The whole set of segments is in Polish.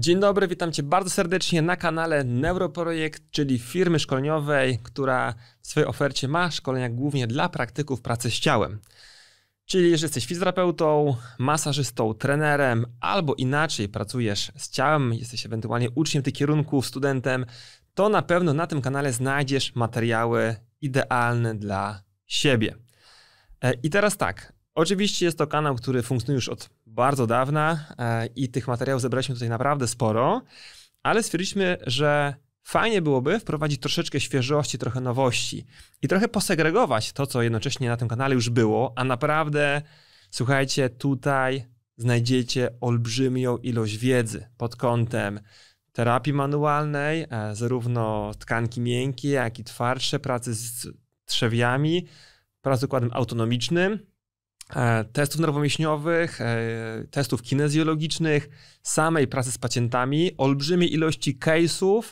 Dzień dobry, witam Cię bardzo serdecznie na kanale Neuroprojekt, czyli firmy szkoleniowej, która w swojej ofercie ma szkolenia głównie dla praktyków pracy z ciałem. Czyli jeżeli jesteś fizjoterapeutą, masażystą, trenerem albo inaczej pracujesz z ciałem, jesteś ewentualnie uczniem tych kierunków, studentem, to na pewno na tym kanale znajdziesz materiały idealne dla siebie. E, I teraz tak, Oczywiście jest to kanał, który funkcjonuje już od bardzo dawna e, i tych materiałów zebraliśmy tutaj naprawdę sporo, ale stwierdziliśmy, że fajnie byłoby wprowadzić troszeczkę świeżości, trochę nowości i trochę posegregować to, co jednocześnie na tym kanale już było, a naprawdę, słuchajcie, tutaj znajdziecie olbrzymią ilość wiedzy pod kątem terapii manualnej, e, zarówno tkanki miękkie, jak i twardsze, pracy z trzewiami, pracy z układem autonomicznym, E, testów nerwomięśniowych, e, testów kinezjologicznych, samej pracy z pacjentami, olbrzymiej ilości case'ów,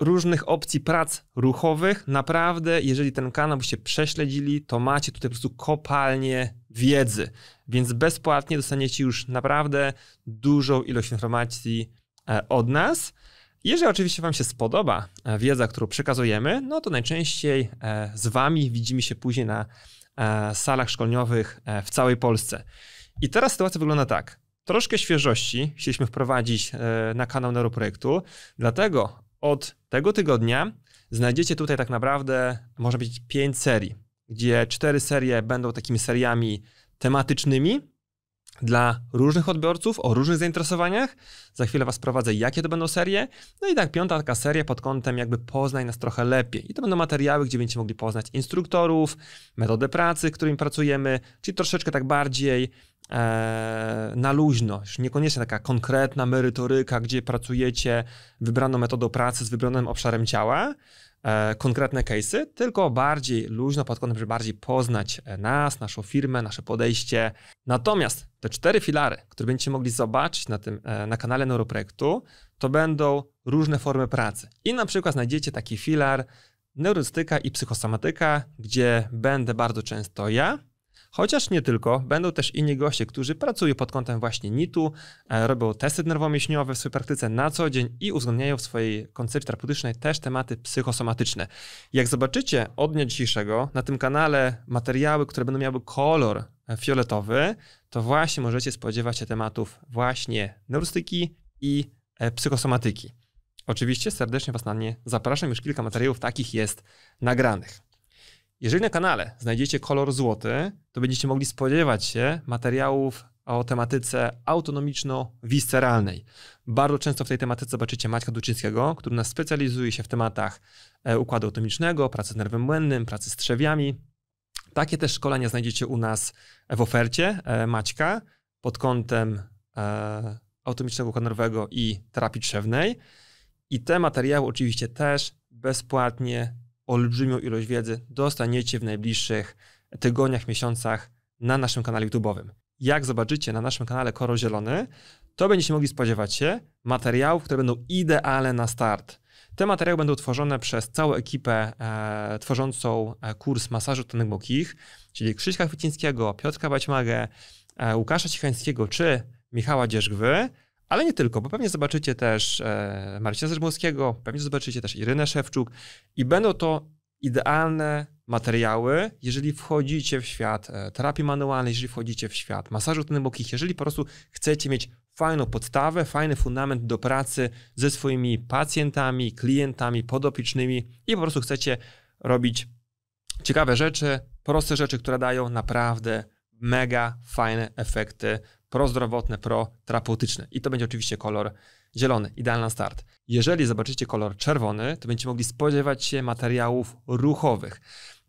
różnych opcji prac ruchowych. Naprawdę, jeżeli ten kanał byście prześledzili, to macie tutaj po prostu kopalnię wiedzy. Więc bezpłatnie dostaniecie już naprawdę dużą ilość informacji e, od nas. Jeżeli oczywiście Wam się spodoba wiedza, którą przekazujemy, no to najczęściej z Wami widzimy się później na E, salach szkoleniowych e, w całej Polsce. I teraz sytuacja wygląda tak. Troszkę świeżości chcieliśmy wprowadzić e, na kanał Neuroprojektu, dlatego od tego tygodnia znajdziecie tutaj tak naprawdę, może być, pięć serii, gdzie cztery serie będą takimi seriami tematycznymi, dla różnych odbiorców o różnych zainteresowaniach. Za chwilę Was prowadzę, jakie to będą serie. No i tak, piąta taka seria pod kątem jakby poznaj nas trochę lepiej. I to będą materiały, gdzie będziecie mogli poznać instruktorów, metodę pracy, którymi pracujemy, czyli troszeczkę tak bardziej e, na luźno. niekoniecznie taka konkretna merytoryka, gdzie pracujecie wybraną metodą pracy z wybranym obszarem ciała, E, konkretne case'y, tylko bardziej luźno pod kątem, żeby bardziej poznać e, nas, naszą firmę, nasze podejście. Natomiast te cztery filary, które będziecie mogli zobaczyć na, tym, e, na kanale Neuroprojektu, to będą różne formy pracy. I na przykład znajdziecie taki filar neurostyka i psychosomatyka gdzie będę bardzo często ja, Chociaż nie tylko, będą też inni goście, którzy pracują pod kątem właśnie NIT-u, e, robią testy nerwomięśniowe w swojej praktyce na co dzień i uwzględniają w swojej koncepcji terapeutycznej też tematy psychosomatyczne. Jak zobaczycie od dnia dzisiejszego na tym kanale materiały, które będą miały kolor e, fioletowy, to właśnie możecie spodziewać się tematów właśnie neurostyki i e, psychosomatyki. Oczywiście serdecznie Was na nie zapraszam, już kilka materiałów takich jest nagranych. Jeżeli na kanale znajdziecie kolor złoty, to będziecie mogli spodziewać się materiałów o tematyce autonomiczno-wisceralnej. Bardzo często w tej tematyce zobaczycie Maćka Duczyńskiego, który nas specjalizuje się w tematach e, układu autonomicznego, pracy z nerwem błędnym, pracy z trzewiami. Takie też szkolenia znajdziecie u nas w ofercie e, Maćka pod kątem e, autonomicznego układu nerwowego i terapii trzewnej. I te materiały oczywiście też bezpłatnie olbrzymią ilość wiedzy dostaniecie w najbliższych tygodniach, miesiącach na naszym kanale YouTube'owym. Jak zobaczycie na naszym kanale Koro Zielony, to będziecie mogli spodziewać się materiałów, które będą idealne na start. Te materiały będą tworzone przez całą ekipę e, tworzącą e, kurs masażu tonnych mokich, czyli Krzyśka Chwycińskiego, Piotra Baćmagę, e, Łukasza Cichańskiego czy Michała Dzierzgwy. Ale nie tylko, bo pewnie zobaczycie też e, Marcina pewnie zobaczycie też Irynę Szewczuk i będą to idealne materiały, jeżeli wchodzicie w świat e, terapii manualnej, jeżeli wchodzicie w świat masażu tynobokich, jeżeli po prostu chcecie mieć fajną podstawę, fajny fundament do pracy ze swoimi pacjentami, klientami, podopiecznymi i po prostu chcecie robić ciekawe rzeczy, proste rzeczy, które dają naprawdę mega fajne efekty prozdrowotne, proterapeutyczne. I to będzie oczywiście kolor zielony, idealny start. Jeżeli zobaczycie kolor czerwony, to będziecie mogli spodziewać się materiałów ruchowych,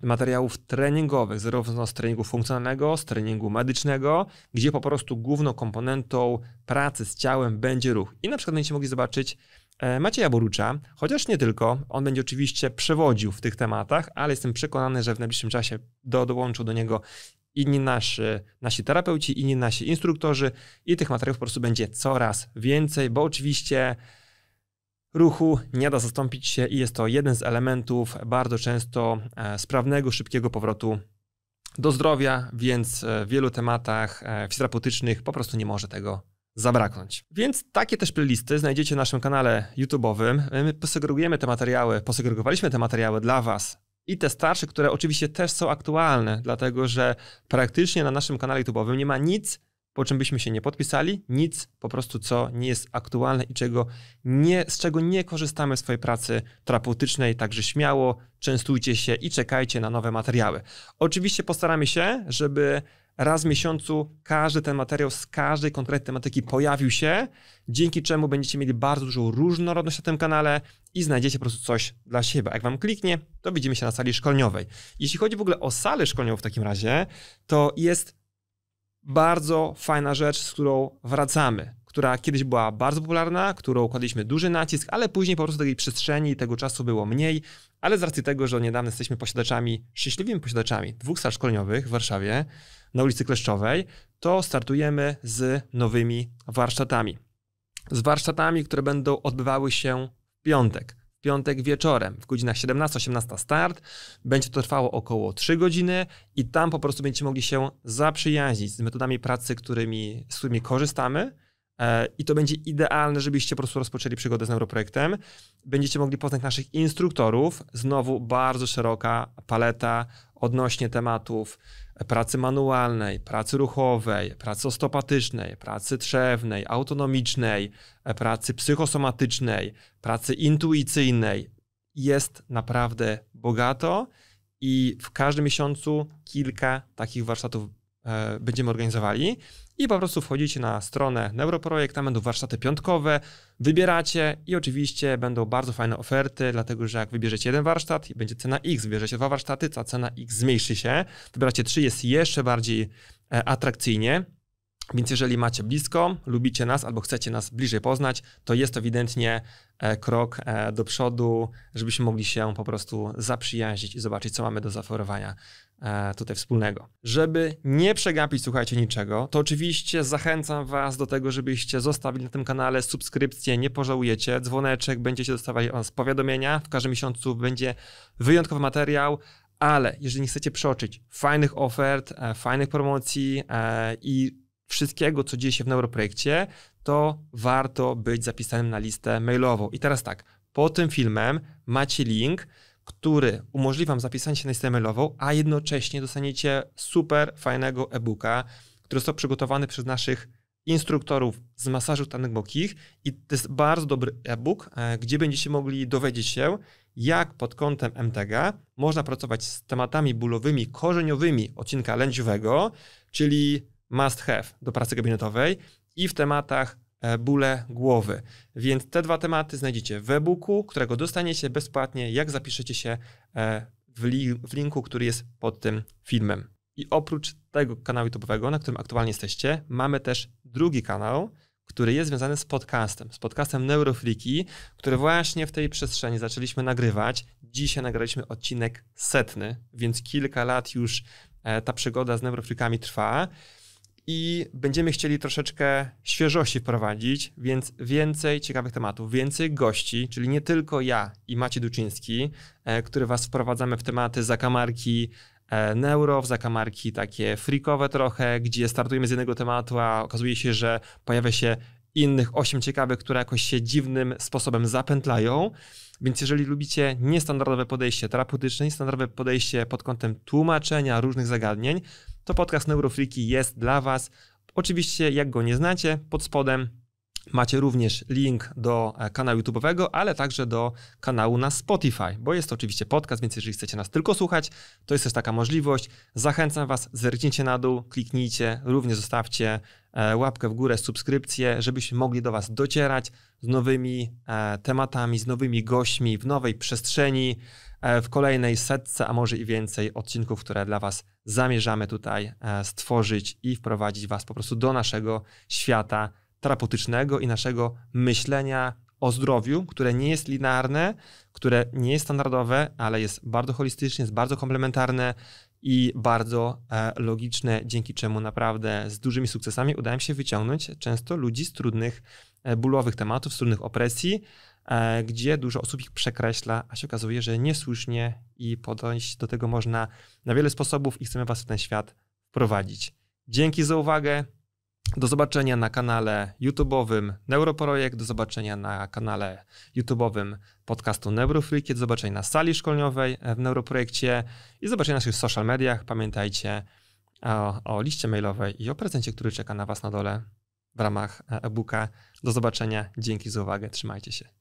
materiałów treningowych, zarówno z treningu funkcjonalnego, z treningu medycznego, gdzie po prostu główną komponentą pracy z ciałem będzie ruch. I na przykład będziecie mogli zobaczyć e, Macieja Borucza, chociaż nie tylko, on będzie oczywiście przewodził w tych tematach, ale jestem przekonany, że w najbliższym czasie do, dołączą do niego inni nasi, nasi terapeuci, inni nasi instruktorzy i tych materiałów po prostu będzie coraz więcej, bo oczywiście ruchu nie da zastąpić się i jest to jeden z elementów bardzo często e, sprawnego, szybkiego powrotu do zdrowia, więc e, w wielu tematach e, fizjoterapeutycznych po prostu nie może tego zabraknąć. Więc takie też playlisty znajdziecie na naszym kanale YouTube'owym. My posegregujemy te materiały, posegregowaliśmy te materiały dla Was i te starsze, które oczywiście też są aktualne, dlatego że praktycznie na naszym kanale YouTube'owym nie ma nic, po czym byśmy się nie podpisali, nic po prostu, co nie jest aktualne i czego nie, z czego nie korzystamy w swojej pracy terapeutycznej, także śmiało częstujcie się i czekajcie na nowe materiały. Oczywiście postaramy się, żeby raz w miesiącu każdy ten materiał z każdej konkretnej tematyki pojawił się, dzięki czemu będziecie mieli bardzo dużą różnorodność na tym kanale i znajdziecie po prostu coś dla siebie. Jak wam kliknie, to widzimy się na sali szkoleniowej. Jeśli chodzi w ogóle o salę szkoleniową w takim razie, to jest bardzo fajna rzecz, z którą wracamy która kiedyś była bardzo popularna, którą kładliśmy duży nacisk, ale później po prostu tej przestrzeni, tego czasu było mniej, ale z racji tego, że niedawno jesteśmy posiadaczami, szczęśliwymi posiadaczami dwóch sal szkoleniowych w Warszawie na ulicy Kleszczowej, to startujemy z nowymi warsztatami. Z warsztatami, które będą odbywały się w piątek piątek wieczorem w godzinach 17-18 start. Będzie to trwało około 3 godziny i tam po prostu będziecie mogli się zaprzyjaźnić z metodami pracy, którymi, z którymi korzystamy E, I to będzie idealne, żebyście po prostu rozpoczęli przygodę z neuroprojektem. Będziecie mogli poznać naszych instruktorów. Znowu bardzo szeroka paleta odnośnie tematów pracy manualnej, pracy ruchowej, pracy ostopatycznej, pracy trzewnej, autonomicznej, e, pracy psychosomatycznej, pracy intuicyjnej. Jest naprawdę bogato i w każdym miesiącu kilka takich warsztatów e, będziemy organizowali i po prostu wchodzicie na stronę Neuroprojekt, tam będą warsztaty piątkowe, wybieracie i oczywiście będą bardzo fajne oferty, dlatego że jak wybierzecie jeden warsztat i będzie cena X, wybierzecie dwa warsztaty, ta cena X zmniejszy się, wybieracie trzy, jest jeszcze bardziej e, atrakcyjnie. Więc jeżeli macie blisko, lubicie nas albo chcecie nas bliżej poznać, to jest to ewidentnie e, krok e, do przodu, żebyśmy mogli się po prostu zaprzyjaźnić i zobaczyć, co mamy do zaoferowania e, tutaj wspólnego. Żeby nie przegapić, słuchajcie, niczego, to oczywiście zachęcam Was do tego, żebyście zostawili na tym kanale subskrypcję, nie pożałujecie, dzwoneczek, będziecie dostawali od nas powiadomienia, w każdym miesiącu będzie wyjątkowy materiał, ale jeżeli nie chcecie przeoczyć fajnych ofert, fajnych promocji i wszystkiego, co dzieje się w neuroprojekcie, to warto być zapisanym na listę mailową. I teraz tak, po tym filmem macie link, który umożliwi Wam zapisanie się na listę mailową, a jednocześnie dostaniecie super fajnego e-booka, który został przygotowany przez naszych instruktorów z masażu tanek bokich i to jest bardzo dobry e-book, e, gdzie będziecie mogli dowiedzieć się, jak pod kątem MTG można pracować z tematami bólowymi, korzeniowymi odcinka lędziowego, czyli must have do pracy gabinetowej i w tematach e, bóle głowy. Więc te dwa tematy znajdziecie w e-booku, którego dostaniecie bezpłatnie, jak zapiszecie się e, w, li w linku, który jest pod tym filmem. I oprócz tego kanału YouTube'owego, na którym aktualnie jesteście, mamy też drugi kanał, który jest związany z podcastem, z podcastem Neurofliki, który właśnie w tej przestrzeni zaczęliśmy nagrywać. Dzisiaj nagraliśmy odcinek setny, więc kilka lat już e, ta przygoda z neurofrikami trwa i będziemy chcieli troszeczkę świeżości wprowadzić, więc więcej ciekawych tematów, więcej gości, czyli nie tylko ja i Maciej Duczyński, e, który was wprowadzamy w tematy zakamarki e, neuro, w zakamarki takie freakowe trochę, gdzie startujemy z jednego tematu, a okazuje się, że pojawia się innych osiem ciekawych, które jakoś się dziwnym sposobem zapętlają. Więc jeżeli lubicie niestandardowe podejście terapeutyczne, niestandardowe podejście pod kątem tłumaczenia różnych zagadnień, to podcast Neurofliki jest dla Was. Oczywiście, jak go nie znacie, pod spodem macie również link do e, kanału YouTube'owego, ale także do kanału na Spotify, bo jest to oczywiście podcast, więc jeżeli chcecie nas tylko słuchać, to jest też taka możliwość. Zachęcam Was, zerknijcie na dół, kliknijcie, również zostawcie e, łapkę w górę, subskrypcję, żebyśmy mogli do Was docierać z nowymi e, tematami, z nowymi gośćmi w nowej przestrzeni, w kolejnej setce, a może i więcej odcinków, które dla Was zamierzamy tutaj e, stworzyć i wprowadzić Was po prostu do naszego świata terapeutycznego i naszego myślenia o zdrowiu, które nie jest linearne, które nie jest standardowe, ale jest bardzo holistyczne, jest bardzo komplementarne i bardzo e, logiczne, dzięki czemu naprawdę z dużymi sukcesami udałem się wyciągnąć często ludzi z trudnych e, bólowych tematów, z trudnych opresji, E, gdzie dużo osób ich przekreśla, a się okazuje, że niesłusznie i podejść do tego można na wiele sposobów i chcemy Was w ten świat wprowadzić. Dzięki za uwagę. Do zobaczenia na kanale YouTube'owym Neuroprojekt, do zobaczenia na kanale YouTube'owym podcastu Neurofreakie, do zobaczenia na sali szkoleniowej e, w Neuroprojekcie i do zobaczenia na naszych social mediach. Pamiętajcie o, o liście mailowej i o prezencie, który czeka na Was na dole w ramach e, e-booka. Do zobaczenia, dzięki za uwagę, trzymajcie się.